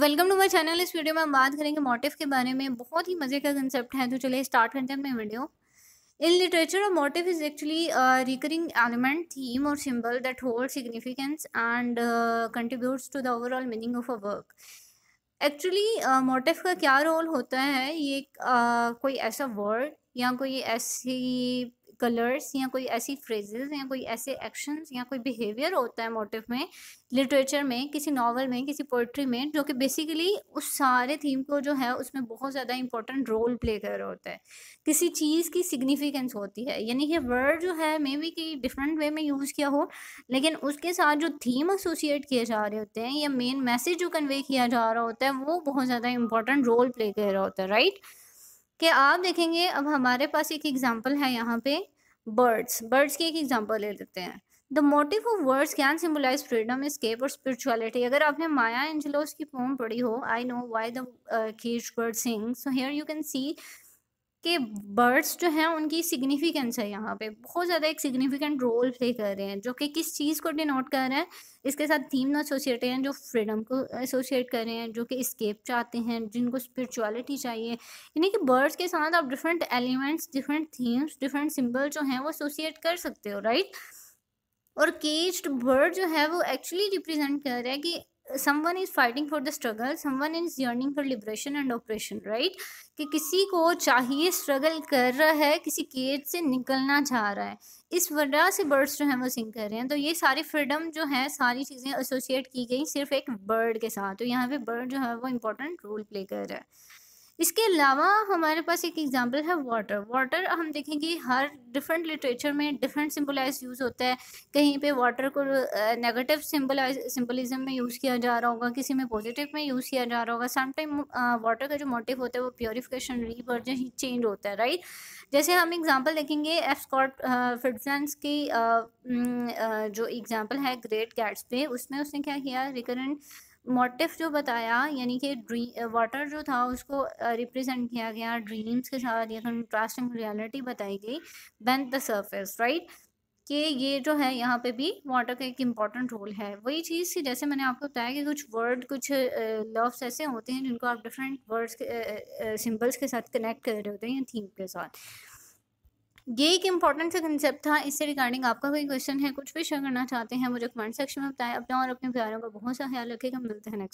welcome to my channel इस video में हम बात करेंगे मोटिव के बारे में बहुत ही मज़े का कंसेप्ट है तो चलिए स्टार्ट करते हैं अपने वीडियो इन लिटरेचर और motif is actually recurring element theme और symbol that hold significance and contributes to the overall meaning of a work actually motif का क्या रोल होता है ये uh, कोई ऐसा वर्ड या कोई ऐसी कलर्स या कोई ऐसी फ्रेजेज या कोई ऐसे एक्शंस या कोई बिहेवियर होता है मोटिव में लिटरेचर में किसी नावल में किसी पोइट्री में जो कि बेसिकली उस सारे थीम को जो है उसमें बहुत ज़्यादा इंपॉर्टेंट रोल प्ले कर रहा होता है किसी चीज़ की सिग्निफिकेंस होती है यानी ये वर्ड जो है मे बी कि डिफरेंट वे में यूज़ किया हो लेकिन उसके साथ जो थीम एसोसिएट किए जा रहे होते हैं या मेन मैसेज जो कन्वे किया जा रहा होता है वो बहुत ज़्यादा इंपॉर्टेंट रोल प्ले कर रहा होता है राइट कि आप देखेंगे अब हमारे पास एक एग्जांपल है यहाँ पे बर्ड्स बर्ड्स की एक एग्जांपल ले लेते हैं the motif of birds can symbolize freedom escape और स्पिरिचुअलिटी अगर आपने माया एंजलोस की पोम पढ़ी हो I know why these bird sing so here you can see कि बर्ड्स जो हैं उनकी सिग्निफिकेंस है यहाँ पे बहुत ज़्यादा एक सिग्निफिकेंट रोल प्ले कर रहे हैं जो कि किस चीज़ को डिनोट कर रहे हैं इसके साथ थीम एसोसिएट हैं जो फ्रीडम को एसोसिएट कर रहे हैं जो कि स्केप चाहते हैं जिनको स्पिरिचुअलिटी चाहिए यानी कि बर्ड्स के साथ आप different elements different themes different symbol जो हैं वो एसोसिएट कर सकते हो राइट और केज्ड बर्ड जो है वो एक्चुअली रिप्रेजेंट कर रहा है कि someone is fighting for the struggle someone is yearning for liberation and oppression right कि किसी को चाहिए स्ट्रगल कर रहा है किसी केज से निकलना चाह रहा है इस वजह से बर्ड्स जो हैं वो सिंग कर रहे हैं तो ये सारी फ्रीडम जो है सारी चीज़ें एसोसिएट की गई सिर्फ एक बर्ड के साथ तो यहाँ पे बर्ड जो है वो इम्पोर्टेंट रोल प्ले कर रहा है इसके अलावा हमारे पास एक एग्जांपल है वाटर वाटर हम देखेंगे हर डिफरेंट लिटरेचर में डिफरेंट सिंबलाइज यूज़ होता है कहीं पे वाटर को नेगेटिव सिंबलाइज सिंबलिज्म में यूज़ किया जा रहा होगा किसी में पॉजिटिव में यूज़ किया जा रहा होगा समटाइम वाटर का जो मोटिव होता है वो प्योरीफिकेशन रीवर्जन चेंज होता है राइट जैसे हम एग्जाम्पल देखेंगे एफ स्कॉट फिटजेंस की आ, जो एग्ज़ाम्पल है ग्रेट गैट्स पे उसमें उसने क्या किया रिकरेंट मोटिफ जो बताया यानी कि ड्री वाटर जो था उसको रिप्रेजेंट किया गया ड्रीम्स के साथ या कंट्रास्टिंग रियलिटी बताई गई बेंथ द सर्फेस राइट कि ये जो है यहाँ पे भी वाटर का एक इम्पॉर्टेंट रोल है वही चीज़ थी जैसे मैंने आपको बताया कि कुछ वर्ड कुछ लफ्स ऐसे होते हैं जिनको आप डिफरेंट वर्ड्स के सिम्बल्स के साथ कनेक्ट कर रहे होते हैं या थीम के साथ ये एक इंपॉर्टेंट सा कंसेप्ट था इससे रिगार्डिंग आपका कोई क्वेश्चन है कुछ भी शेयर करना चाहते हैं मुझे कमेंट सेक्शन में बताएं अपना और अपने प्यारों का बहुत सा ख्याल रखेगा मिलते हैं नेक्स्ट